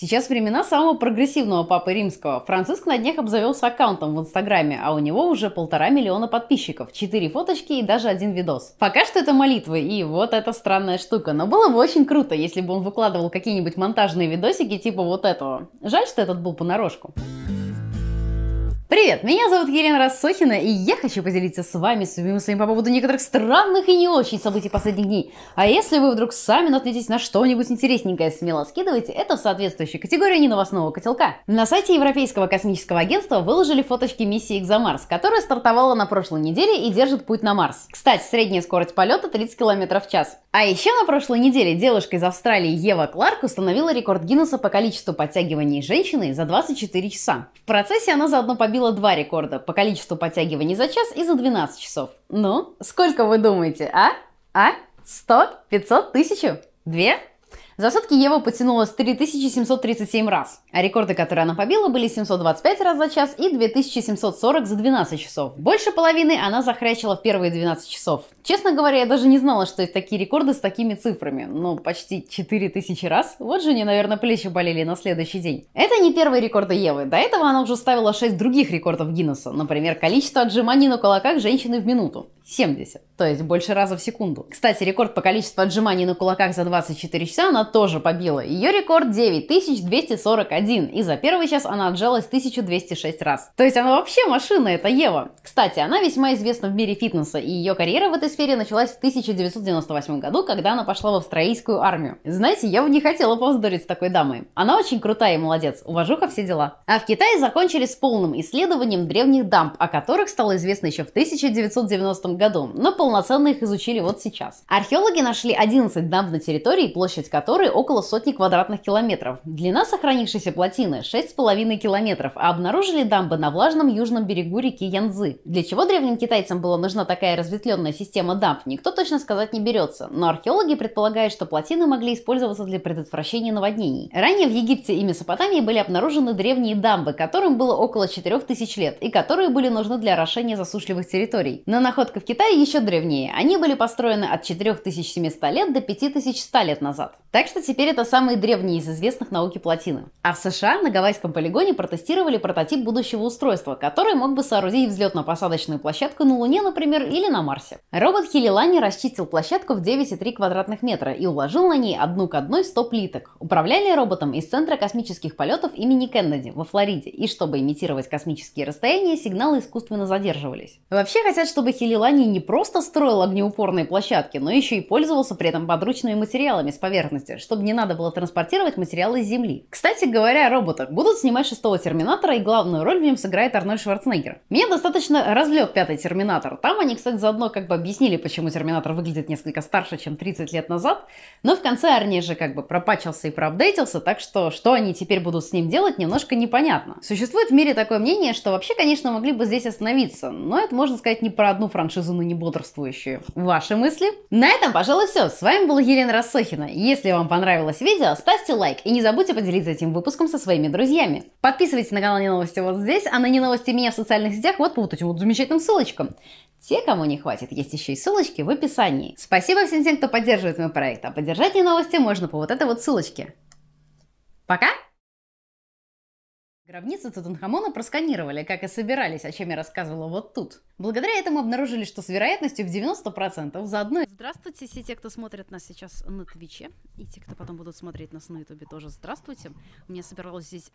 Сейчас времена самого прогрессивного папы римского. Франциск на днях обзавелся аккаунтом в Инстаграме, а у него уже полтора миллиона подписчиков, четыре фоточки и даже один видос. Пока что это молитвы, и вот эта странная штука. Но было бы очень круто, если бы он выкладывал какие-нибудь монтажные видосики типа вот этого. Жаль, что этот был понарошку. Привет, меня зовут Елена Рассохина, и я хочу поделиться с вами своими мыслями по поводу некоторых странных и не очень событий последних дней. А если вы вдруг сами наткнетесь на что-нибудь интересненькое, смело скидывайте это в соответствующую категорию неновостного котелка. На сайте Европейского космического агентства выложили фоточки миссии «Экзомарс», которая стартовала на прошлой неделе и держит путь на Марс. Кстати, средняя скорость полета 30 км в час. А еще на прошлой неделе девушка из Австралии Ева Кларк установила рекорд Гиннесса по количеству подтягиваний женщины за 24 часа. В процессе она заодно побила побила два рекорда по количеству подтягиваний за час и за 12 часов. Ну, сколько вы думаете, а? А? 100? 500? 1000? Две? За сутки Ева потянулась 3737 раз, а рекорды, которые она побила, были 725 раз за час и 2740 за 12 часов. Больше половины она захрячила в первые 12 часов. Честно говоря, я даже не знала, что есть такие рекорды с такими цифрами. Ну, почти 4000 раз. Вот же у нее, наверное, плечи болели на следующий день. Это не первые рекорды Евы. До этого она уже ставила 6 других рекордов Гиннесса. Например, количество отжиманий на кулаках женщины в минуту. 70. То есть больше раза в секунду. Кстати, рекорд по количеству отжиманий на кулаках за 24 часа она тоже побила. Ее рекорд 9241, и за первый час она отжалась 1206 раз. То есть она вообще машина, это Ева. Кстати, она весьма известна в мире фитнеса, и ее карьера в этой сфере началась в 1998 году, когда она пошла в австралийскую армию. Знаете, я бы не хотела повздорить с такой дамой. Она очень крутая и молодец, уважуха все дела. А в Китае закончили с полным исследованием древних дамб, о которых стало известно еще в 1990 году, но полноценно их изучили вот сейчас. Археологи нашли 11 дамб на территории, площадь которой которой около сотни квадратных километров. Длина сохранившейся плотины 6,5 километров, а обнаружили дамбы на влажном южном берегу реки Янзы. Для чего древним китайцам была нужна такая разветвленная система дамб, никто точно сказать не берется, но археологи предполагают, что плотины могли использоваться для предотвращения наводнений. Ранее в Египте и Месопотамии были обнаружены древние дамбы, которым было около 4000 лет, и которые были нужны для орошения засушливых территорий. Но находка в Китае еще древнее. Они были построены от 4700 лет до 5100 лет назад. Так что теперь это самые древние из известных науки плотины. А в США на гавайском полигоне протестировали прототип будущего устройства, который мог бы соорудить взлетно-посадочную площадку на Луне, например, или на Марсе. Робот Хилилани расчистил площадку в 9,3 квадратных метра и уложил на ней одну к одной 100 плиток. Управляли роботом из Центра космических полетов имени Кеннеди во Флориде, и чтобы имитировать космические расстояния, сигналы искусственно задерживались. Вообще хотят, чтобы Хилилани не просто строил огнеупорные площадки, но еще и пользовался при этом подручными материалами с поверхности, поверхности, чтобы не надо было транспортировать материалы с Земли. Кстати говоря, роботы будут снимать шестого Терминатора, и главную роль в нем сыграет Арнольд Шварценеггер. Меня достаточно развлек пятый Терминатор. Там они, кстати, заодно как бы объяснили, почему Терминатор выглядит несколько старше, чем 30 лет назад. Но в конце Арни же как бы пропачился и проапдейтился, так что что они теперь будут с ним делать, немножко непонятно. Существует в мире такое мнение, что вообще, конечно, могли бы здесь остановиться, но это, можно сказать, не про одну франшизу, но не бодрствующую. Ваши мысли? На этом, пожалуй, все. С вами была Елена Рассохина. Если вам вам понравилось видео, ставьте лайк и не забудьте поделиться этим выпуском со своими друзьями. Подписывайтесь на канал Не Новости вот здесь, а на Не Новости меня в социальных сетях вот по вот этим вот замечательным ссылочкам. Те, кому не хватит, есть еще и ссылочки в описании. Спасибо всем тем, кто поддерживает мой проект, а поддержать Не Новости можно по вот этой вот ссылочке. Пока! Гробницу Тутанхамона просканировали, как и собирались, о чем я рассказывала вот тут. Благодаря этому обнаружили, что с вероятностью в 90% заодно... Здравствуйте, все те, кто смотрит нас сейчас на Твиче, и те, кто потом будут смотреть нас на Ютубе, тоже здравствуйте. У меня собиралось здесь